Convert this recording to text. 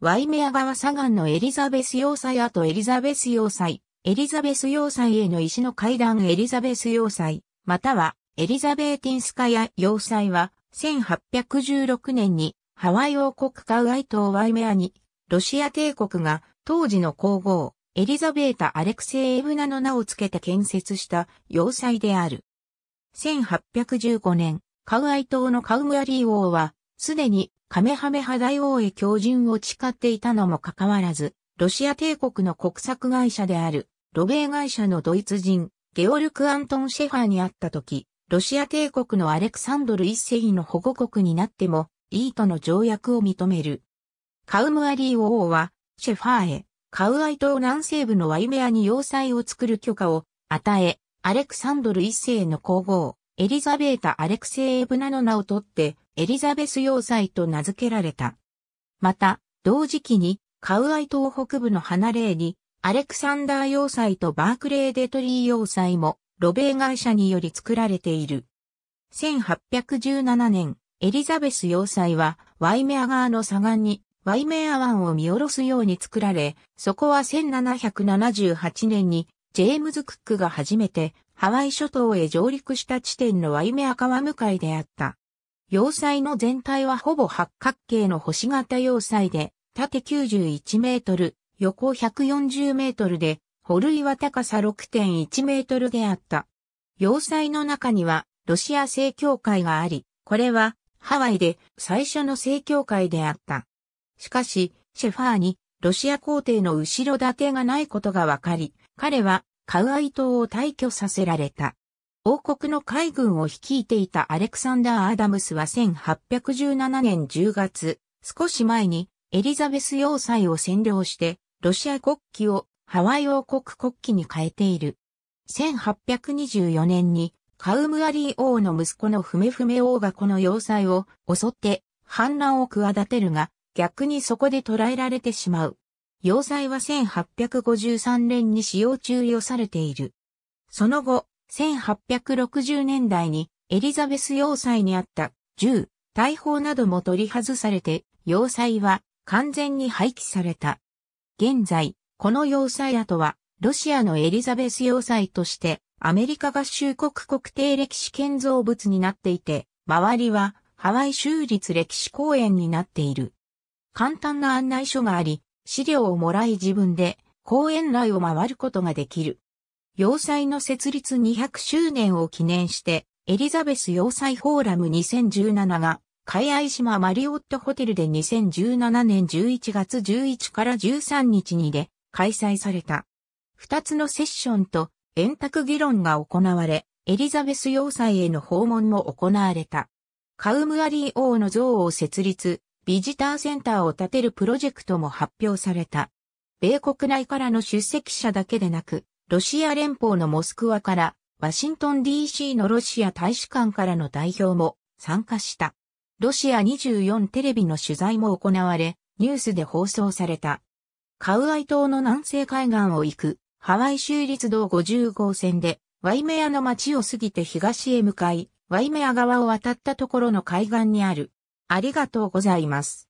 ワイメア川左岸のエリザベス要塞とエリザベス要塞、エリザベス要塞への石の階段エリザベス要塞、またはエリザベーティンスカヤ要塞は、1816年にハワイ王国カウアイ島ワイメアに、ロシア帝国が当時の皇后、エリザベータ・アレクセイエブナの名を付けて建設した要塞である。1815年、カウアイ島のカウムアリー王は、すでにカメハメハ大王へ教順を誓っていたのもかかわらず、ロシア帝国の国策会社である、ロベー会社のドイツ人、ゲオルク・アントン・シェファーに会った時、ロシア帝国のアレクサンドル一世の保護国になっても、イートの条約を認める。カウムアリー王は、シェファーへ、カウアイ島南西部のワイメアに要塞を作る許可を与え、アレクサンドル一世の皇后、エリザベータ・アレクセイエブナの名を取って、エリザベス要塞と名付けられた。また、同時期に、カウアイ島北部の離れに、アレクサンダー要塞とバークレーデトリー要塞も、ロベー会社により作られている。1817年、エリザベス要塞は、ワイメア川の左岸に、ワイメア湾を見下ろすように作られ、そこは1778年に、ジェームズ・クックが初めて、ハワイ諸島へ上陸した地点のワイメア川向かいであった。要塞の全体はほぼ八角形の星型要塞で、縦91メートル、横140メートルで、保類は高さ6.1メートルであった。要塞の中には、ロシア正教会があり、これは、ハワイで最初の正教会であった。しかし、シェファーに、ロシア皇帝の後ろ盾がないことがわかり、彼は、カウアイ島を退去させられた。王国の海軍を率いていたアレクサンダー・アダムスは1817年10月、少し前にエリザベス要塞を占領して、ロシア国旗をハワイ王国国旗に変えている。1824年にカウムアリー王の息子のフメフメ王がこの要塞を襲って反乱を企てるが、逆にそこで捕らえられてしまう。要塞は1853年に使用中をされている。その後、1860年代にエリザベス要塞にあった銃、大砲なども取り外されて、要塞は完全に廃棄された。現在、この要塞跡は、ロシアのエリザベス要塞として、アメリカ合衆国国定歴史建造物になっていて、周りはハワイ州立歴史公園になっている。簡単な案内書があり、資料をもらい自分で公園内を回ることができる。要塞の設立200周年を記念して、エリザベス要塞フォーラム2017が、海愛島マリオットホテルで2017年11月11から13日にで開催された。二つのセッションと円卓議論が行われ、エリザベス要塞への訪問も行われた。カウムアリー王の像を設立、ビジターセンターを建てるプロジェクトも発表された。米国内からの出席者だけでなく、ロシア連邦のモスクワから、ワシントン DC のロシア大使館からの代表も参加した。ロシア24テレビの取材も行われ、ニュースで放送された。カウアイ島の南西海岸を行く、ハワイ州立道50号線で、ワイメアの街を過ぎて東へ向かい、ワイメア側を渡ったところの海岸にある。ありがとうございます。